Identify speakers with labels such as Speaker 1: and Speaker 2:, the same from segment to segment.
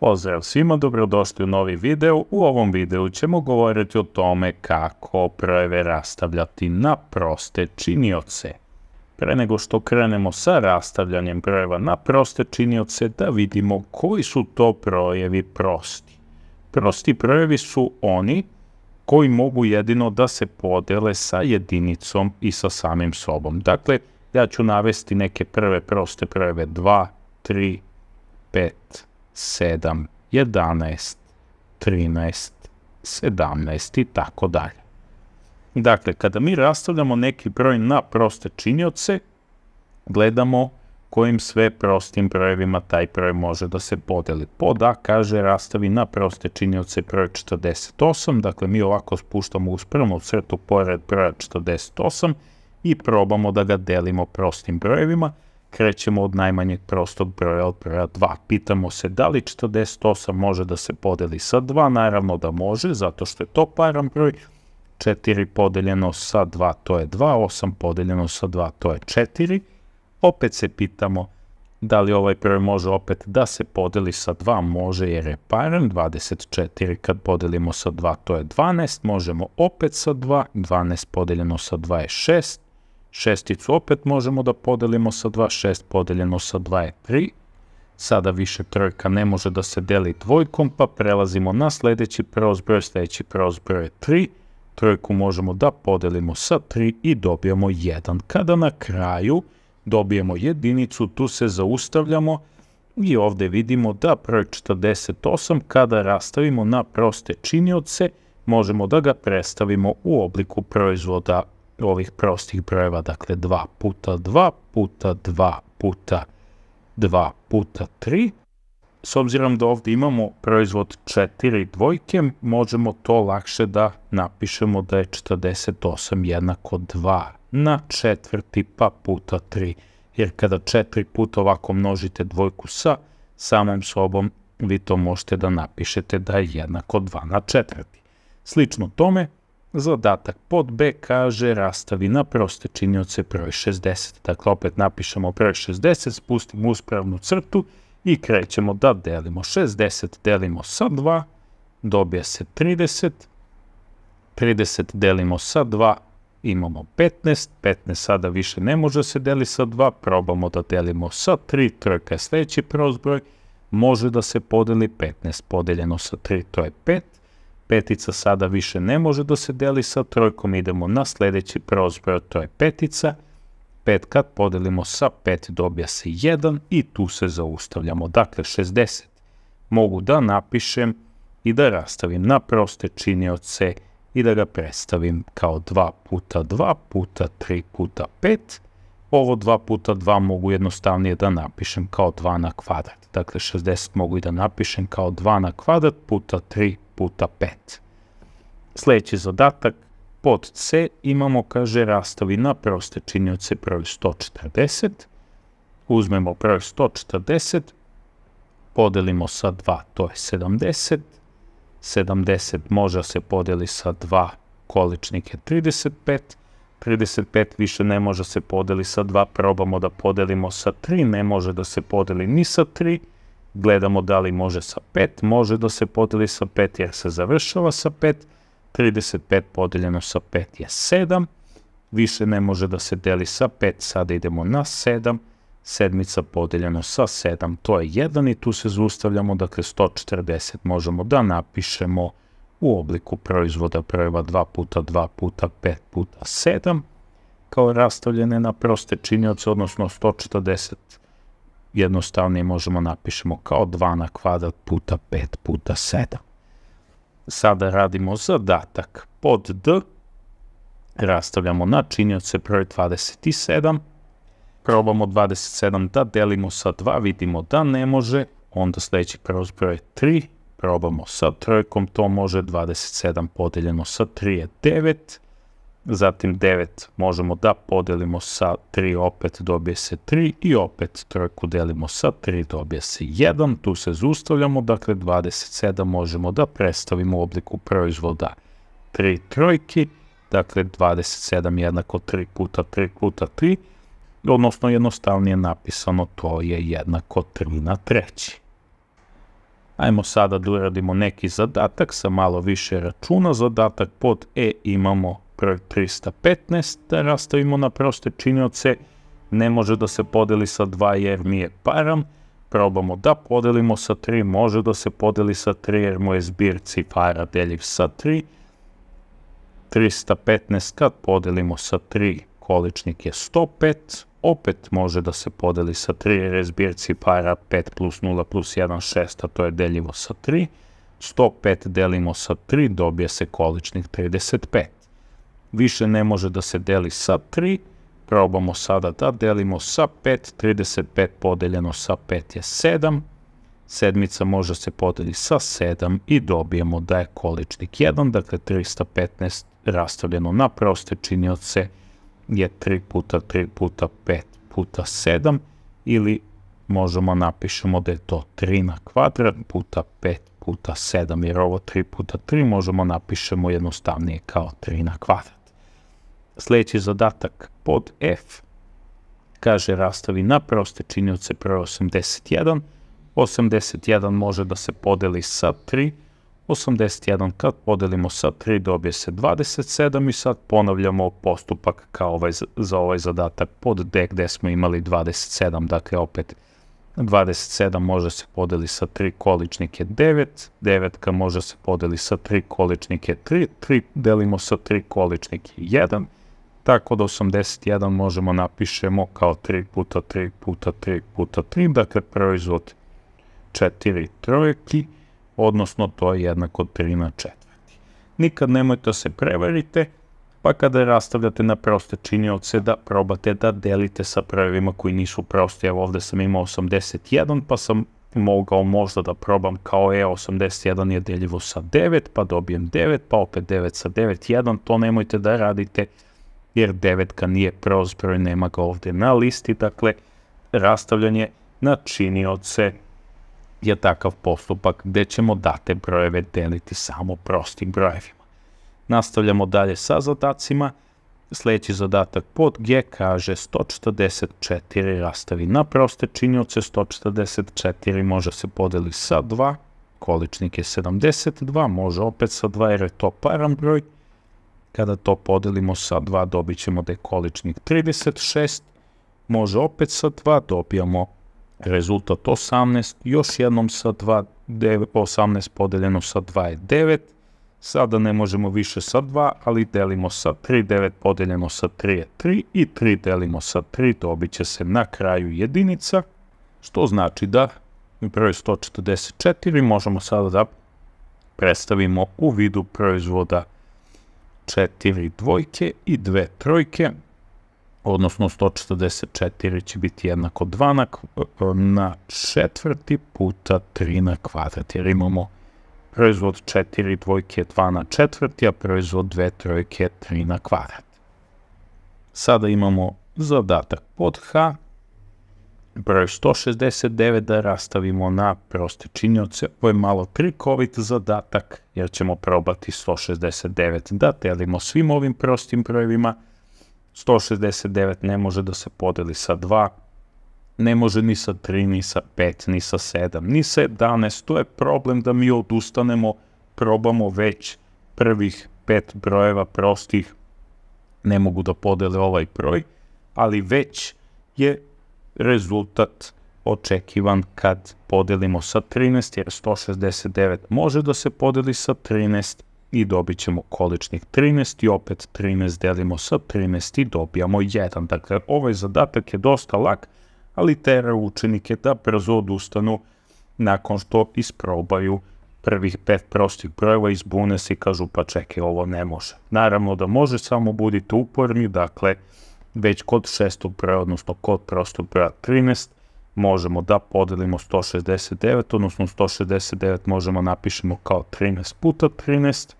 Speaker 1: Pozdrav svima, dobrodošli u novi video. U ovom videu ćemo govoriti o tome kako projeve rastavljati na proste činioce. Pre nego što krenemo sa rastavljanjem brojeva na proste činioce, da vidimo koji su to projevi prosti. Prosti brojevi su oni koji mogu jedino da se podele sa jedinicom i sa samim sobom. Dakle, ja ću navesti neke prve proste projeve 2, 3, 5, 7, 11, 13, 17 i tako dalje. Dakle, kada mi rastavljamo neki broj na proste činioce, gledamo kojim sve prostim brojevima taj broj može da se podeli. Pod A kaže rastavi na proste činioce broj 48, dakle mi ovako spuštamo uspravnu crtu pored broja 48 i probamo da ga delimo prostim brojevima, krećemo od najmanjeg prostog broja od broja 2. Pitamo se da li 48 može da se podeli sa 2, naravno da može, zato što je to paran broj, 4 podeljeno sa 2 to je 2, 8 podeljeno sa 2 to je 4. Opet se pitamo da li ovaj broj može opet da se podeli sa 2, može jer je paran, 24 kad podelimo sa 2 to je 12, možemo opet sa 2, 12 podeljeno sa 2 je 6, Šesticu opet možemo da podelimo sa 2, 6 podeljeno sa 2 je 3. Sada više trojka ne može da se deli dvojkom, pa prelazimo na sledeći preozbroj, sledeći preozbroj je 3. Trojku možemo da podelimo sa 3 i dobijemo 1. Kada na kraju dobijemo jedinicu, tu se zaustavljamo i ovde vidimo da broj 48 kada rastavimo na proste činioce, možemo da ga predstavimo u obliku proizvoda ovih prostih brojeva, dakle 2 puta 2 puta 2 puta 2 puta 3. S obzirom da ovde imamo proizvod 4 dvojke, možemo to lakše da napišemo da je 48 jednako 2 na četvrti pa puta 3. Jer kada 4 puta ovako množite dvojku sa samom sobom, vi to možete da napišete da je jednako 2 na četvrti. Slično tome, Zadatak pod B kaže rastavi na proste činioce proje 60. Dakle, opet napišemo proje 60, spustimo uspravnu crtu i krećemo da delimo 60, delimo sa 2, dobije se 30, 30 delimo sa 2, imamo 15, 15 sada više ne može se deli sa 2, probamo da delimo sa 3, trojka je sledeći prozbroj, može da se podeli 15 podeljeno sa 3, to je 5, petica sada više ne može da se deli sa trojkom, idemo na sledeći preozbroj, to je petica. Pet kad podelimo sa pet dobija se 1 i tu se zaustavljamo. Dakle, 60 mogu da napišem i da rastavim na proste činioce i da ga predstavim kao 2 puta 2 puta 3 puta 5 Ovo 2 puta 2 mogu jednostavnije da napišem kao 2 na kvadrat. Dakle, 60 mogu i da napišem kao 2 na kvadrat puta 3 puta 5. Sljedeći zadatak, pod C imamo, kaže, rastavi na proste činjice broj 140. Uzmemo broj 140, podelimo sa 2, to je 70. 70 može da se podeli sa 2, količnik je 35 35 više ne može se podeli sa 2, probamo da podelimo sa 3, ne može da se podeli ni sa 3, gledamo da li može sa 5, može da se podeli sa 5 jer se završava sa 5, 35 podeljeno sa 5 je 7, više ne može da se deli sa 5, sada idemo na 7, sedmica podeljeno sa 7, to je 1 i tu se zaustavljamo, dakle 140 možemo da napišemo 1 u obliku proizvoda brojeva 2 puta 2 puta 5 puta 7, kao rastavljene na proste činioce, odnosno 140 jednostavnije možemo napišemo kao 2 na kvadrat puta 5 puta 7. Sada radimo zadatak pod D, rastavljamo na činioce broj 27, probamo 27 da delimo sa 2, vidimo da ne može, onda sledeći preozbroj je 3, probamo sa trojkom, to može 27 podeljeno sa 3 je 9, zatim 9 možemo da podelimo sa 3, opet dobije se 3 i opet trojku delimo sa 3, dobije se 1, tu se zustavljamo, dakle 27 možemo da predstavimo u obliku proizvoda 3 trojki, dakle 27 jednako 3 puta 3 puta 3, odnosno jednostavnije napisano to je jednako 3 na treći. Ajmo sada da uradimo neki zadatak sa malo više računa. Zadatak pod E imamo broj 315, da rastavimo na proste činioce. Ne može da se podeli sa 2 jer mi je param. Probamo da podelimo sa 3, može da se podeli sa 3 jer mu je zbir cifara deljiv sa 3. 315 kad podelimo sa 3, količnik je 105 opet može da se podeli sa 3, jer je zbirci para 5 plus 0 plus 1, 6, a to je deljivo sa 3. 105 delimo sa 3, dobije se količnik 35. Više ne može da se deli sa 3, probamo sada da delimo sa 5, 35 podeljeno sa 5 je 7, sedmica može se podeli sa 7 i dobijemo da je količnik 1, dakle 315 rastavljeno na proste činioce 1 je 3 puta 3 puta 5 puta 7 ili možemo napišemo da je to 3 na kvadrat puta 5 puta 7 jer ovo 3 puta 3 možemo napišemo jednostavnije kao 3 na kvadrat. Sljedeći zadatak pod f kaže rastavi na proste činioce pre 81, 81 može da se podeli sa 3, 81 kad podelimo sa 3 dobije se 27 i sad ponavljamo postupak kao ovaj, za ovaj zadatak pod D gde smo imali 27, dakle opet 27 može se podeli sa 3 količnike 9, 9 može se podeli sa 3 količnike 3, 3 delimo sa 3 količnike 1, tako da 81 možemo napišemo kao 3 puta 3 puta 3 puta 3, dakle proizvod 4 trojki, odnosno to je jednako 3 na četvrti. Nikad nemojte da se prevarite, pa kada rastavljate na proste činioce da probate da delite sa brojevima koji nisu prosti. Evo ovde sam imao 81, pa sam mogao možda da probam kao e, je 81 je deljivo sa 9, pa dobijem 9, pa opet 9 sa 9, 1, to nemojte da radite jer 9 ka nije prost broj, nema ga ovde na listi, dakle rastavljanje na činioce je takav postupak gde ćemo date brojeve deliti samo prostim brojevima. Nastavljamo dalje sa zadacima. Sljedeći zadatak pod G kaže 144 rastavi na proste činioce, 144 može se podeli sa 2, količnik je 72, može opet sa 2 jer je to paran broj. Kada to podelimo sa 2 dobit ćemo da je količnik 36, može opet sa 2, dobijamo rezultat 18, još jednom sa 2, 9, 18 podeljeno sa 2 je 9, sada ne možemo više sa 2, ali delimo sa 3, 9 podeljeno sa 3 je 3 i 3 delimo sa 3, dobit će se na kraju jedinica, što znači da broj 144 možemo sada da predstavimo u vidu proizvoda 4 dvojke i 2 trojke, odnosno 144 će biti jednako 2 na, e, na četvrti puta 3 na kvadrat, jer imamo proizvod 4 dvojke je 2 na četvrti, a proizvod 2 trojke je 3 na kvadrat. Sada imamo zadatak pod H, broj 169 da rastavimo na proste činioce. Ovo je malo trikovit zadatak jer ćemo probati 169 da delimo svim ovim prostim brojevima, 169 ne može da se podeli sa 2, ne može ni sa 3, ni sa 5, ni sa 7, ni sa 11. To je problem da mi odustanemo, probamo već prvih 5 brojeva prostih, ne mogu da podele ovaj broj, ali već je rezultat očekivan kad podelimo sa 13, jer 169 može da se podeli sa 13, i dobit ćemo količnik 13 i opet 13 delimo sa 13 i dobijamo 1. Dakle, ovaj zadatak je dosta lak, ali tera učenike da brzo odustanu nakon što isprobaju prvih pet prostih brojeva, iz Bunes i kažu pa čekaj, ovo ne može. Naravno da može, samo budite uporni, dakle, već kod šestog broja, odnosno kod prostog broja 13, možemo da podelimo 169, odnosno 169 možemo napišemo kao 13 puta 13,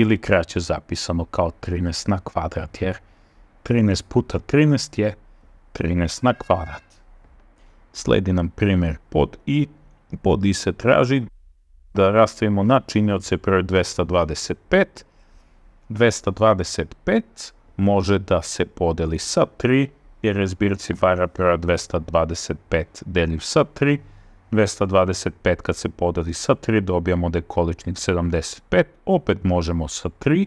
Speaker 1: ili kraće zapisano kao 13 na kvadrat, jer 13 puta 13 je 13 na kvadrat. Sledi nam primjer pod i. Pod i se traži da rastavimo na činjelce broj 225. 225 može da se podeli sa 3, jer je zbirci vara broja 225 deljiv sa 3, 225 kad se podeli sa 3 dobijamo da je količnik 75, opet možemo sa 3,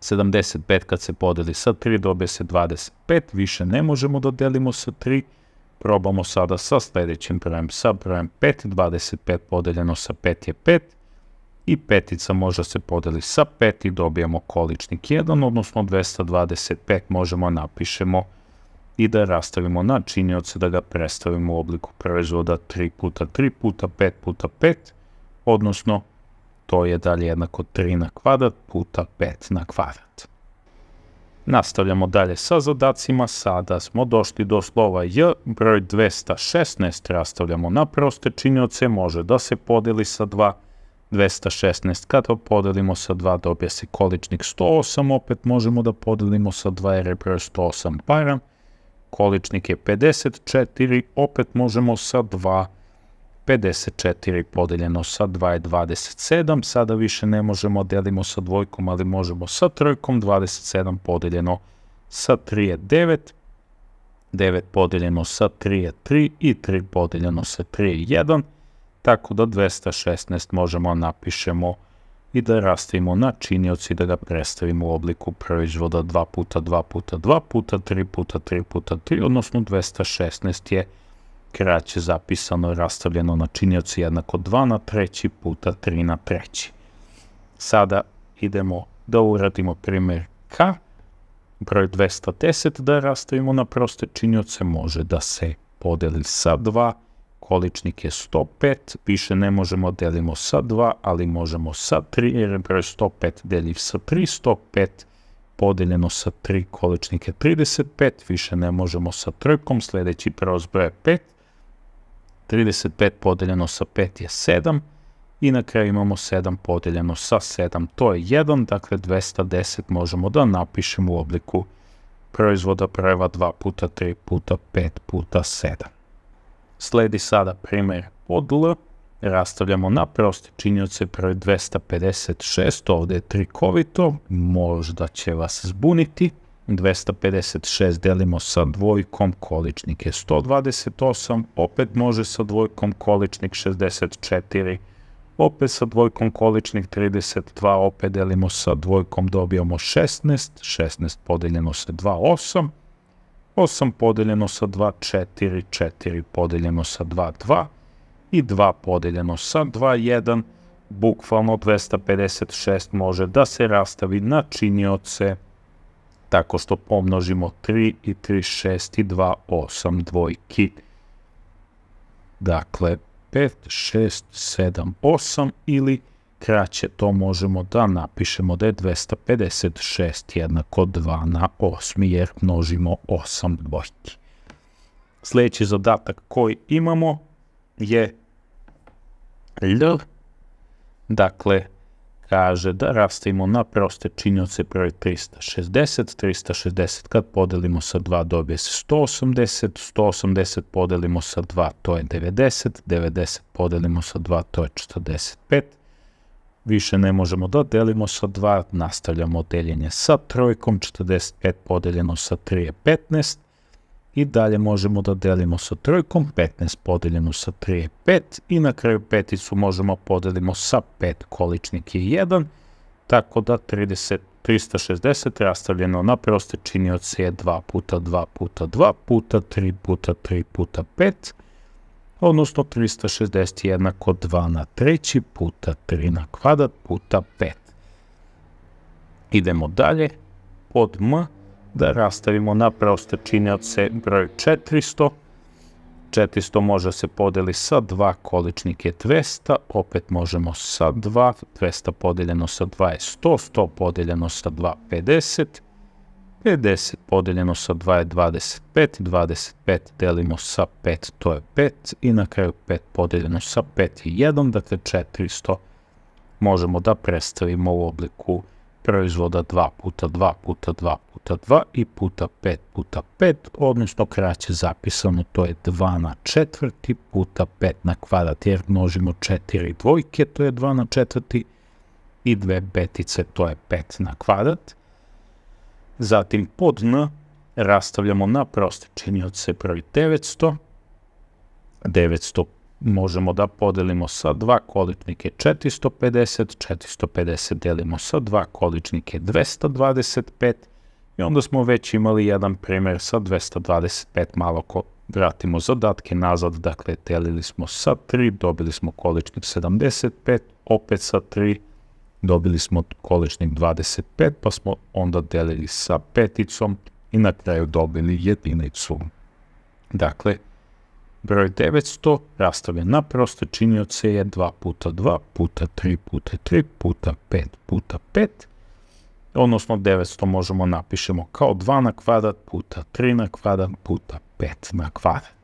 Speaker 1: 75 kad se podeli sa 3 dobije se 25, više ne možemo da delimo sa 3, probamo sada sa sledećim brojem, sa brojem 5, 25 podeljeno sa 5 je 5, i petica može se podeli sa 5 i dobijamo količnik 1, odnosno 225 možemo napišemo 1 i da rastavimo na činioce da ga predstavimo u obliku proizvoda 3 puta 3 puta 5 puta 5, odnosno to je dalje jednako 3 na kvadrat puta 5 na kvadrat. Nastavljamo dalje sa zadacima, sada smo došli do slova j, broj 216 rastavljamo na proste činioce, može da se podeli sa 2, 216 kada podelimo sa 2 dobija se količnik 108, opet možemo da podelimo sa 2 jer je broj 108 para, količnik je 54, opet možemo sa 2. 54 podeljeno sa 2 je 27, sada više ne možemo da delimo sa dvojkom, ali možemo sa trojkom, 27 podeljeno sa 3 je 9, 9 podeljeno sa 3 je 3 i 3 podeljeno sa 3 je 1, tako da 216 možemo da napišemo i da rastavimo na činioci da ga predstavimo u obliku proizvoda 2 puta 2 puta 2 puta 3 puta 3 puta 3, odnosno 216 je kraće zapisano rastavljeno na činioci jednako 2 na treći puta 3 na treći. Sada idemo da uradimo primjer K, broj 210 da rastavimo na proste činioce može da se podeli sa 2, količnik je 105, više ne možemo da delimo sa 2, ali možemo sa 3, jer je broj 105 deljiv sa 3, 105 podeljeno sa 3 količnik je 35, više ne možemo sa trojkom, sledeći preozbroj je 5, 35 podeljeno sa 5 je 7, i na kraju imamo 7 podeljeno sa 7, to je 1, dakle 210 možemo da napišemo u obliku proizvoda brojeva 2 puta 3 puta 5 puta 7. Sledi sada primer pod L, rastavljamo na proste činioce prve 256, ovde je trikovito, možda će vas zbuniti. 256 delimo sa dvojkom, količnik je 128, opet može sa dvojkom, količnik 64, opet sa dvojkom, količnik 32, opet delimo sa dvojkom, dobijamo 16, 16 podeljeno sa 2, 8, 8 podeljeno sa 2, 4, 4 podeljeno sa 2, 2 i 2 podeljeno sa 2, 1, bukvalno 256 može da se rastavi na činioce tako što pomnožimo 3 i 3, 6 i 2, 8 dvojki. Dakle, 5, 6, 7, 8 ili 8 kraće to možemo da napišemo da je 256 jednako 2 na 8 jer množimo 8 dvojki. Sljedeći zadatak koji imamo je L. Dakle, kaže da rastavimo na proste činioce broj 360. 360 kad podelimo sa 2 dobije se 180. 180 podelimo sa 2 to je 90. 90 podelimo sa 2 to je 45 više ne možemo da delimo sa 2, nastavljamo deljenje sa trojkom, 45 podeljeno sa 3 je 15, i dalje možemo da delimo sa trojkom, 15 podeljeno sa 3 je 5 i na kraju peticu možemo podelimo sa 5, količnik je 1, tako da 30, 360 rastavljeno na proste činioce je 2 puta 2 puta 2 puta 3 puta 3 puta 5, odnosno 360 jednako 2 na treći puta 3 na kvadrat puta 5. Idemo dalje, pod m da rastavimo na od se broj 400. 400 može se podeli sa 2, količnik je 200, opet možemo sa 2, 200 podeljeno sa 2 je 100, 100 podeljeno sa 2 50, 50 podeljeno sa 2 je 25, 25 delimo sa 5, to je 5 i na kraju 5 podeljeno sa 5 je 1, dakle 400 možemo da predstavimo u obliku proizvoda 2 puta 2 puta 2 puta 2 i puta 5 puta 5, odnosno kraće zapisano to je 2 na četvrti puta 5 na kvadrat, jer množimo 4 dvojke, to je 2 na četvrti i 2 petice, to je 5 na kvadrat. Zatim pod n rastavljamo na proste činioce prvi 900. 900 možemo da podelimo sa 2 količnike 450, 450 delimo sa 2 količnike 225 i onda smo već imali jedan primer sa 225 malo ko vratimo zadatke nazad, dakle delili smo sa 3, dobili smo količnik 75, opet sa 3, dobili smo količnik 25, pa smo onda delili sa peticom i na kraju dobili jedinicu. Dakle, broj 900 rastavljen na proste činioce je 2 puta 2 puta 3 puta 3 puta 5 puta 5, odnosno 900 možemo napišemo kao 2 na kvadrat puta 3 na kvadrat puta 5 na kvadrat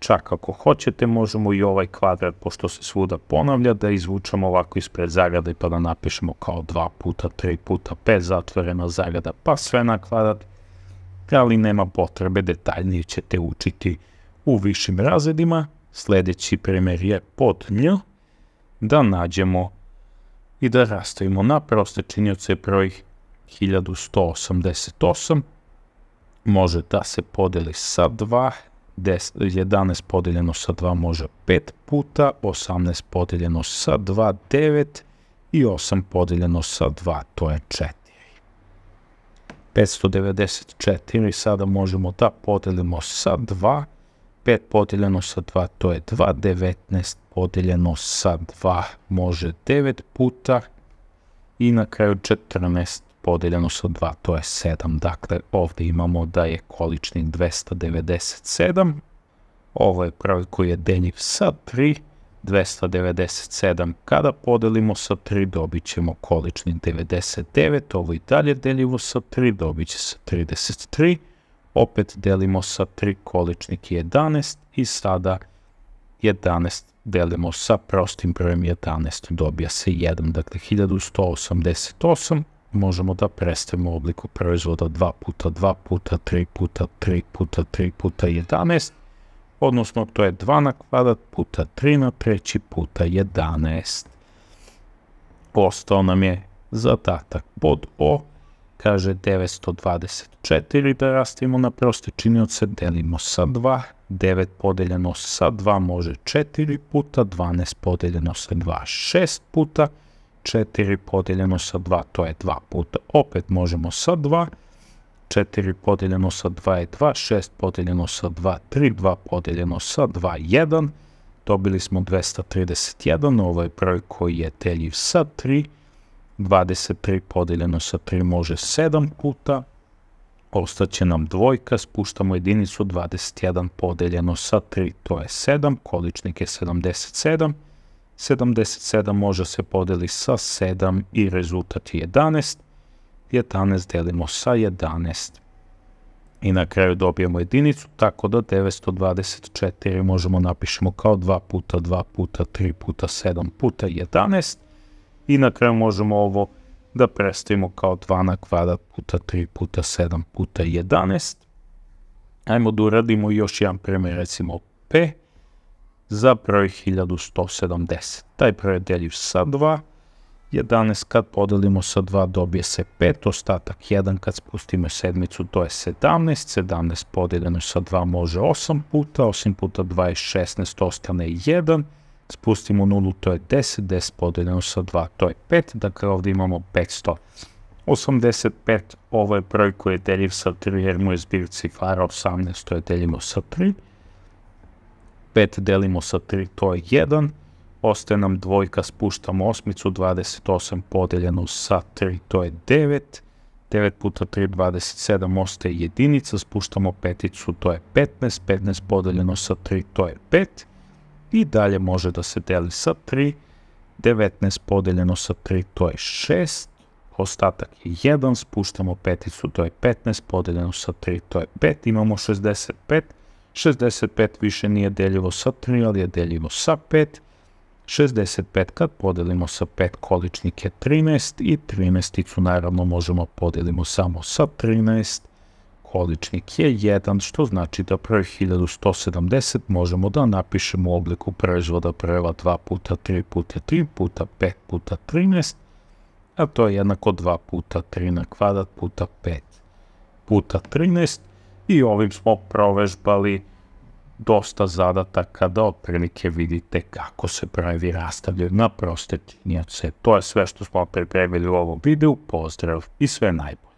Speaker 1: čak ako hoćete, možemo i ovaj kvadrat, pošto se svuda ponavlja, da izvučemo ovako ispred zagrade pa da napišemo kao 2 puta 3 puta 5 zatvorena zagrada, pa sve na kvadrat, ali nema potrebe, detaljnije ćete učiti u višim razredima. Sledeći primer je pod nj, da nađemo i da rastavimo na proste činioce broj 1188, može da se podeli sa 2 10, 11 podeljeno sa 2 može 5 puta, 18 podeljeno sa 2, 9 i 8 podeljeno sa 2, to je 4. 594 sada možemo da podelimo sa 2, 5 podeljeno sa 2 to je 2, 19 podeljeno sa 2 može 9 puta i na kraju 14 podeljeno sa 2, to je 7. Dakle, ovde imamo da je količnik 297, ovo je broj koji je deljiv sa 3, 297. Kada podelimo sa 3, dobit ćemo količnik 99, ovo i dalje deljivo sa 3, dobit će se 33, opet delimo sa 3, količnik 11 i sada 11 delimo sa prostim brojem 11, dobija se 1, dakle 1188 možemo da prestavimo u obliku proizvoda 2 puta 2 puta 3 puta 3 puta 3 puta 11, odnosno to je 2 na kvadrat puta 3 na treći puta 11. Ostao nam je zadatak pod O, kaže 924 da rastimo na proste činioce, delimo sa 2, 9 podeljeno sa 2 može 4 puta, 12 podeljeno sa 2 6 puta, 4 podeljeno sa 2, to je 2 puta. Opet možemo sa 2, 4 podeljeno sa 2 je 2, 6 podeljeno sa 2, 3, 2 podeljeno sa 2, 1. Dobili smo 231, ovaj broj koji je deljiv sa 3. 23 podeljeno sa 3 može 7 puta. Ostaće nam dvojka, spuštamo jedinicu 21 podeljeno sa 3, to je 7, količnik je 77. 77 može se podeli sa 7 i rezultat je 11. 11 delimo sa 11. I na kraju dobijemo jedinicu, tako da 924 možemo napišemo kao 2 puta 2 puta 3 puta 7 puta 11. I na kraju možemo ovo da prestavimo kao 2 na kvadrat puta 3 puta 7 puta 11. Ajmo da uradimo još jedan primjer, recimo 5 za broj 1170. Taj broj je deljiv sa 2, 11 kad podelimo sa 2 dobije se 5, ostatak 1 kad spustimo sedmicu to je 17, 17 podeljeno sa 2 može 8 puta, 8 puta 2 je 16, ostane 1, spustimo 0 to je 10, 10 podeljeno sa 2 to je 5, dakle ovde imamo 500. 85, ovo je broj koji je deljiv sa 3 jer mu je zbir cifara 18, to je delimo sa 3, 5 delimo sa 3, to je 1. Ostaje nam dvojka, spuštamo osmicu, 28 podeljeno sa 3, to je 9. 9 puta 3, 27, ostaje jedinica, spuštamo peticu, to je 15, 15 podeljeno sa 3, to je 5. I dalje može da se deli sa 3, 19 podeljeno sa 3, to je 6. Ostatak je 1, spuštamo peticu, to je 15, podeljeno sa 3, to je 5. Imamo 65, 65 više nije deljivo sa 3, ali je deljivo sa 5. 65 kad podelimo sa 5 količnik je 13 i 13-icu naravno možemo podelimo samo sa 13. Količnik je 1, što znači da broj 1170 možemo da napišemo u obliku proizvoda prva 2 puta 3 puta 3 puta 5 puta 13, a to je jednako 2 puta 3 na kvadrat puta 5 puta 13 i ovim smo provežbali dosta zadataka da otprilike vidite kako se pravi rastavljaju na prostetinjace. To je sve što smo pripremili u ovom videu. Pozdrav i sve najbolje.